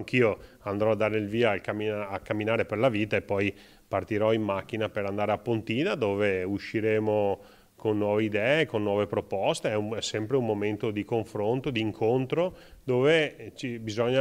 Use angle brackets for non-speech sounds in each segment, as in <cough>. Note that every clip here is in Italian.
anch'io andrò a dare il via cammina a camminare per la vita e poi partirò in macchina per andare a Pontina dove usciremo con nuove idee, con nuove proposte, è, un, è sempre un momento di confronto, di incontro, dove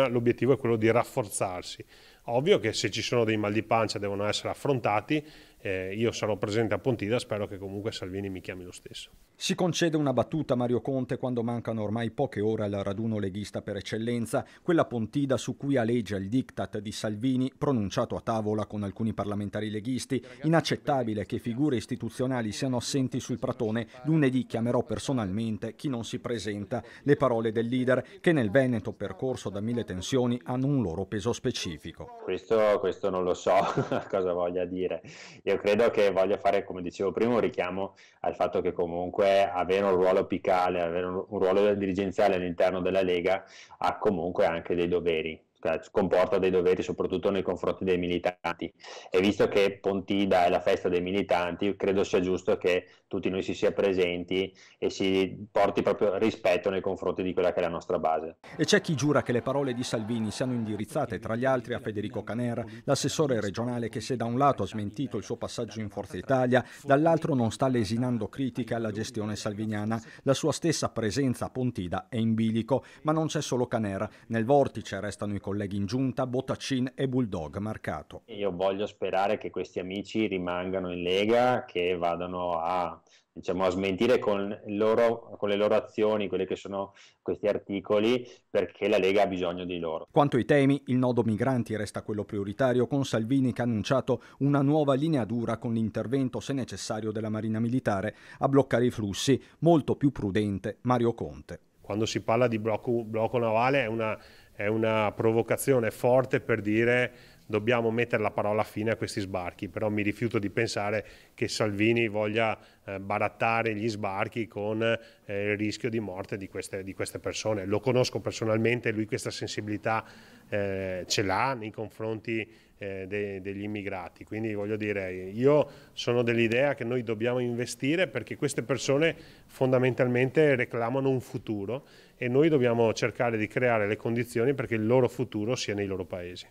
l'obiettivo è quello di rafforzarsi. Ovvio che se ci sono dei mal di pancia devono essere affrontati, eh, io sarò presente a Pontida, spero che comunque Salvini mi chiami lo stesso. Si concede una battuta Mario Conte quando mancano ormai poche ore al raduno leghista per eccellenza, quella Pontida su cui alleggia il diktat di Salvini pronunciato a tavola con alcuni parlamentari leghisti. Inaccettabile che figure istituzionali siano assenti sul pratone, lunedì chiamerò personalmente chi non si presenta. Le parole del leader che nel Veneto percorso da mille tensioni hanno un loro peso specifico questo, questo, non lo so <laughs> cosa voglia dire. Io credo che voglia fare, come dicevo prima, un richiamo al fatto che comunque avere un ruolo apicale, avere un ruolo dirigenziale all'interno della Lega ha comunque anche dei doveri cioè, comporta dei doveri soprattutto nei confronti dei militanti e visto che Pontida è la festa dei militanti credo sia giusto che tutti noi si sia presenti e si porti proprio rispetto nei confronti di quella che è la nostra base. E c'è chi giura che le parole di Salvini siano indirizzate tra gli altri a Federico Canera, l'assessore regionale che se da un lato ha smentito il suo passaggio in Forza Italia, dall'altro non sta lesinando critiche alla gestione salviniana. La sua stessa presenza a Pontida è in bilico, ma non c'è solo Canera, nel vortice restano i colleghi in giunta Bottacin e Bulldog Marcato. Io voglio sperare che questi amici rimangano in Lega, che vadano a, diciamo, a smentire con, loro, con le loro azioni quelli che sono questi articoli, perché la Lega ha bisogno di loro. Quanto ai temi, il nodo migranti resta quello prioritario, con Salvini che ha annunciato una nuova linea dura con l'intervento, se necessario, della Marina Militare a bloccare i flussi, molto più prudente Mario Conte. Quando si parla di blocco, blocco navale è una è una provocazione forte per dire dobbiamo mettere la parola fine a questi sbarchi, però mi rifiuto di pensare che Salvini voglia eh, barattare gli sbarchi con eh, il rischio di morte di queste, di queste, persone. Lo conosco personalmente, lui questa sensibilità eh, ce l'ha nei confronti eh, de, degli immigrati, quindi voglio dire, io sono dell'idea che noi dobbiamo investire perché queste persone fondamentalmente reclamano un futuro e noi dobbiamo cercare di creare le condizioni perché il loro futuro sia nei loro paesi.